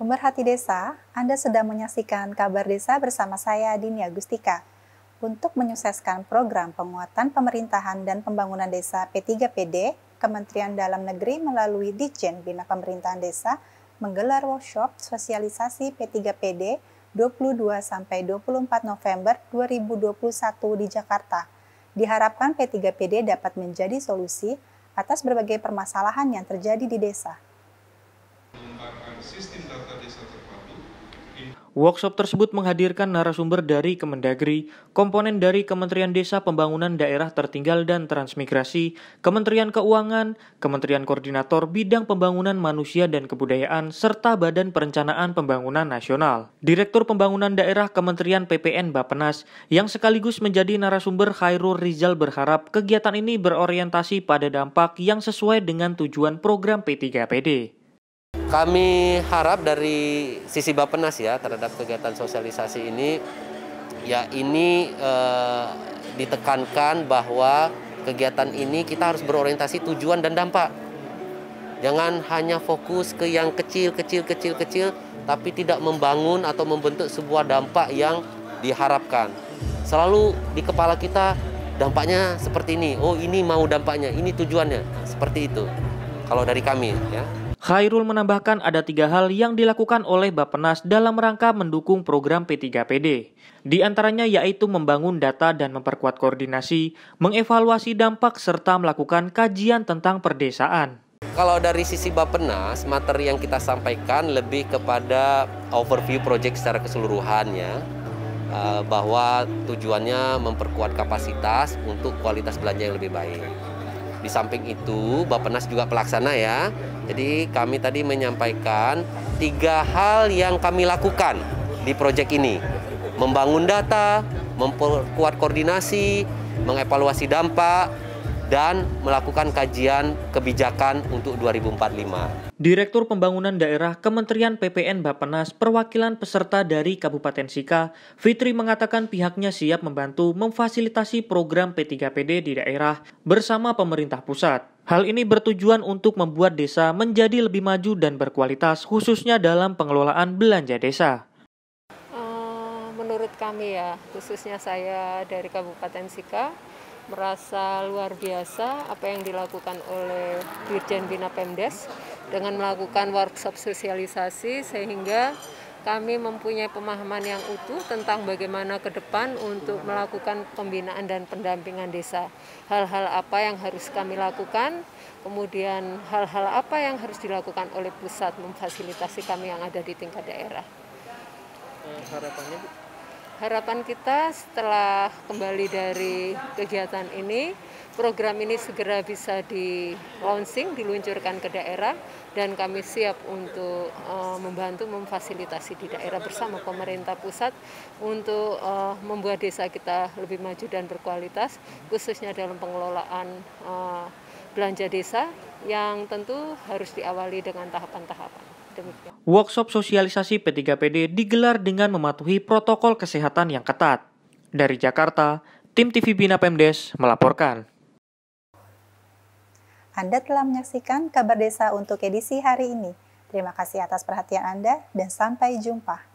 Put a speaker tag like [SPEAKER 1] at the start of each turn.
[SPEAKER 1] Pemerhati Desa, Anda sedang menyaksikan Kabar Desa bersama saya Dini Agustika. Untuk menyukseskan program penguatan pemerintahan dan pembangunan desa P3PD, Kementerian Dalam Negeri melalui Ditjen Bina Pemerintahan Desa menggelar workshop sosialisasi P3PD 22 24 November 2021 di Jakarta. Diharapkan P3PD dapat menjadi solusi atas berbagai permasalahan yang terjadi di desa sistem
[SPEAKER 2] Workshop tersebut menghadirkan narasumber dari Kemendagri, komponen dari Kementerian Desa Pembangunan Daerah Tertinggal dan Transmigrasi, Kementerian Keuangan, Kementerian Koordinator Bidang Pembangunan Manusia dan Kebudayaan, serta Badan Perencanaan Pembangunan Nasional. Direktur Pembangunan Daerah Kementerian PPN Bapenas yang sekaligus menjadi narasumber Khairul Rizal berharap kegiatan ini berorientasi pada dampak yang sesuai dengan tujuan program P3PD. Kami harap dari sisi Bappenas
[SPEAKER 3] ya terhadap kegiatan sosialisasi ini ya ini eh, ditekankan bahwa kegiatan ini kita harus berorientasi tujuan dan dampak. Jangan hanya fokus ke yang kecil, kecil, kecil, kecil, tapi tidak membangun atau membentuk sebuah dampak yang diharapkan. Selalu di kepala kita dampaknya seperti ini. Oh, ini mau dampaknya, ini tujuannya. Nah, seperti itu.
[SPEAKER 2] Kalau dari kami ya. Khairul menambahkan ada tiga hal yang dilakukan oleh Bapenas dalam rangka mendukung program P3PD. Di antaranya yaitu membangun data dan memperkuat koordinasi, mengevaluasi dampak serta melakukan kajian tentang perdesaan.
[SPEAKER 3] Kalau dari sisi Bapenas materi yang kita sampaikan lebih kepada overview project secara keseluruhannya, eh, bahwa tujuannya memperkuat kapasitas untuk kualitas belanja yang lebih baik. Di samping itu, Bapak Nas juga pelaksana ya. Jadi kami tadi menyampaikan tiga hal yang kami lakukan di proyek ini. Membangun data, memperkuat koordinasi, mengevaluasi dampak, dan melakukan kajian kebijakan
[SPEAKER 2] untuk 2045. Direktur Pembangunan Daerah Kementerian PPN Bapenas perwakilan peserta dari Kabupaten Sika, Fitri mengatakan pihaknya siap membantu memfasilitasi program P3PD di daerah bersama pemerintah pusat. Hal ini bertujuan untuk membuat desa menjadi lebih maju dan berkualitas khususnya dalam pengelolaan belanja desa
[SPEAKER 4] eh, menurut kami ya, khususnya saya dari Kabupaten Sika, merasa luar biasa apa yang dilakukan oleh Dirjen Bina Pemdes dengan melakukan workshop sosialisasi sehingga kami mempunyai pemahaman yang utuh tentang bagaimana ke depan untuk melakukan pembinaan dan pendampingan desa. Hal-hal apa yang harus kami lakukan, kemudian hal-hal apa yang harus dilakukan oleh pusat memfasilitasi kami yang ada di tingkat daerah.
[SPEAKER 2] Eh, harapannya, Bu,
[SPEAKER 4] harapan kita setelah kembali dari kegiatan ini, program ini segera bisa di launching, diluncurkan ke daerah, dan kami siap untuk uh, membantu memfasilitasi di daerah bersama pemerintah pusat untuk uh, membuat desa kita lebih maju dan berkualitas, khususnya dalam pengelolaan uh, belanja desa yang tentu harus diawali dengan tahapan-tahapan.
[SPEAKER 2] Workshop sosialisasi P3PD digelar dengan mematuhi protokol kesehatan yang ketat. Dari Jakarta, tim TV Bina Pemdes melaporkan.
[SPEAKER 1] Anda telah menyaksikan kabar desa untuk edisi hari ini. Terima kasih atas perhatian Anda dan sampai jumpa.